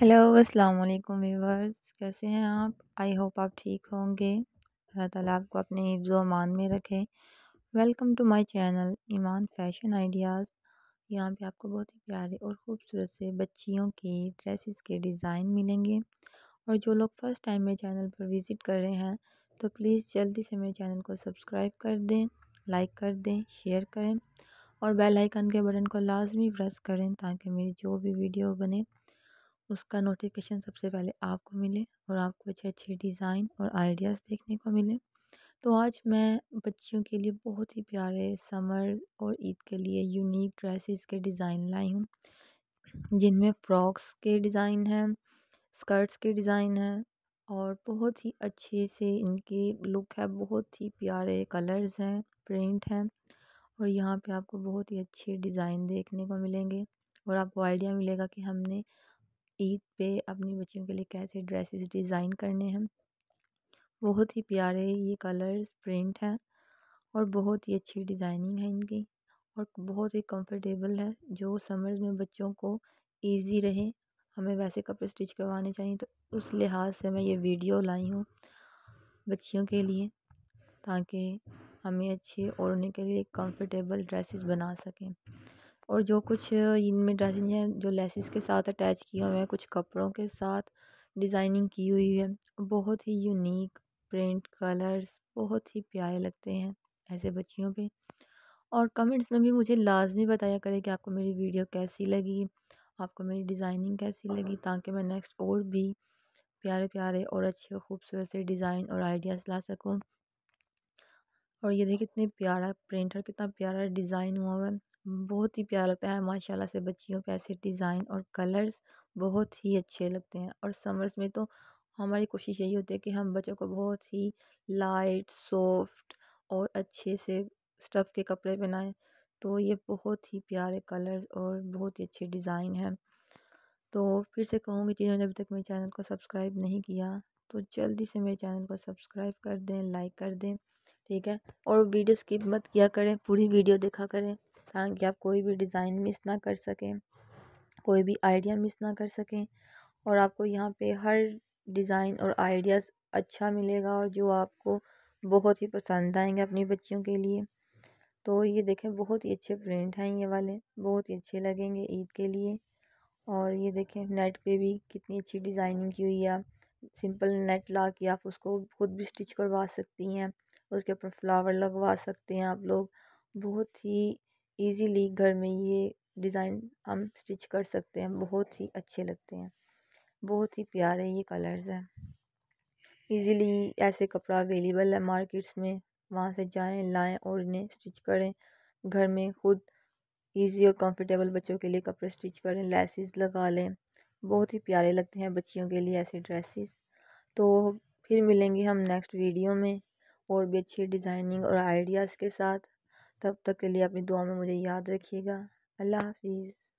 hello अस्सलाम वालेकुम viewers कैसे हैं आप आई होप आप ठीक होंगे अल्लाह ताला आपको अपने हिफ्ज़ अमान में रखे welcome to my channel Iman fashion ideas यहाँ पे आपको बहुत ही प्यारे और ख़ूबसूरत से बच्चियों के ड्रेसेस के डिज़ाइन मिलेंगे और जो लोग फ़र्स्ट टाइम मेरे चैनल पर विज़िट कर रहे हैं तो प्लीज़ जल्दी से मेरे चैनल को सब्सक्राइब कर दें लाइक कर दें शेयर करें और बेल आइकन के बटन को लाजमी प्रेस करें ताकि मेरी जो भी वीडियो बने उसका नोटिफिकेशन सबसे पहले आपको मिले और आपको अच्छे अच्छे डिज़ाइन और आइडियाज़ देखने को मिले तो आज मैं बच्चियों के लिए बहुत ही प्यारे समर और ईद के लिए यूनिक ड्रेसेस के डिज़ाइन लाई हूँ जिनमें फ़्रॉक्स के डिज़ाइन हैं स्कर्ट्स के डिज़ाइन हैं और बहुत ही अच्छे से इनके लुक है बहुत ही प्यारे कलर्स हैं प्रिंट हैं और यहाँ पे आपको बहुत ही अच्छे डिज़ाइन देखने को मिलेंगे और आपको आइडिया मिलेगा कि हमने ईद पे अपनी बच्चियों के लिए कैसे ड्रेसेस डिज़ाइन करने हैं बहुत ही प्यारे ये कलर्स प्रिंट हैं और बहुत ही अच्छी डिज़ाइनिंग है इनकी और बहुत ही कंफर्टेबल है जो समर्स में बच्चों को इजी रहे हमें वैसे कपड़े स्टिच करवाने चाहिए तो उस लिहाज से मैं ये वीडियो लाई हूँ बच्चियों के लिए ताकि हमें अच्छे और उनके लिए कंफर्टेबल ड्रेसेस बना सकें और जो कुछ इनमें ड्रेसिंग है जो लेसिस के साथ अटैच किया हुआ है कुछ कपड़ों के साथ डिज़ाइनिंग की हुई है बहुत ही यूनिक प्रिंट कलर्स बहुत ही प्यारे लगते हैं ऐसे बच्चियों पे और कमेंट्स में भी मुझे लाजमी बताया करें कि आपको मेरी वीडियो कैसी लगी आपको मेरी डिज़ाइनिंग कैसी लगी ताकि मैं नेक्स्ट और भी प्यारे प्यारे और अच्छे खूबसूरत से डिज़ाइन और आइडियाज़ ला सकूँ और ये देखिए कितने प्यारा प्रिंट और कितना प्यारा डिज़ाइन हुआ हुआ है बहुत ही प्यारा लगता है माशाल्लाह से बच्चियों के ऐसे डिज़ाइन और कलर्स बहुत ही अच्छे लगते हैं और समर्स में तो हमारी कोशिश यही होती है कि हम बच्चों को बहुत ही लाइट सॉफ्ट और अच्छे से स्टफ़ के कपड़े पहनाएं तो ये बहुत ही प्यारे कलर्स और बहुत ही अच्छे डिज़ाइन हैं तो फिर से कहूँगी जिन्होंने अभी तक मेरे चैनल को सब्सक्राइब नहीं किया तो जल्दी से मेरे चैनल को सब्सक्राइब कर दें लाइक कर दें ठीक है और वीडियो स्किप मत किया करें पूरी वीडियो देखा करें ताकि आप कोई भी डिज़ाइन मिस ना कर सकें कोई भी आइडिया मिस ना कर सकें और आपको यहाँ पे हर डिज़ाइन और आइडियाज़ अच्छा मिलेगा और जो आपको बहुत ही पसंद आएंगे अपनी बच्चियों के लिए तो ये देखें बहुत ही अच्छे प्रिंट हैं ये वाले बहुत ही अच्छे लगेंगे ईद के लिए और ये देखें नेट पे भी कितनी अच्छी डिज़ाइनिंग की हुई है सिंपल नेट ला के आप उसको खुद भी स्टिच करवा सकती हैं उसके ऊपर फ्लावर लगवा सकते हैं आप लोग बहुत ही ईजीली घर में ये डिज़ाइन हम स्टिच कर सकते हैं बहुत ही अच्छे लगते हैं बहुत ही प्यारे ये कलर्स हैं ईज़िली ऐसे कपड़ा अवेलेबल है मार्केट्स में वहाँ से जाएं लाएं और इन्हें स्टिच करें घर में खुद इजी और कंफर्टेबल बच्चों के लिए कपड़े स्टिच करें लेसिस लगा लें बहुत ही प्यारे लगते हैं बच्चियों के लिए ऐसे ड्रेसिस तो फिर मिलेंगे हम नेक्स्ट वीडियो में और भी अच्छी डिज़ाइनिंग और आइडियाज़ के साथ तब तक के लिए अपनी दुआ में मुझे याद रखिएगा अल्लाह हाफिज़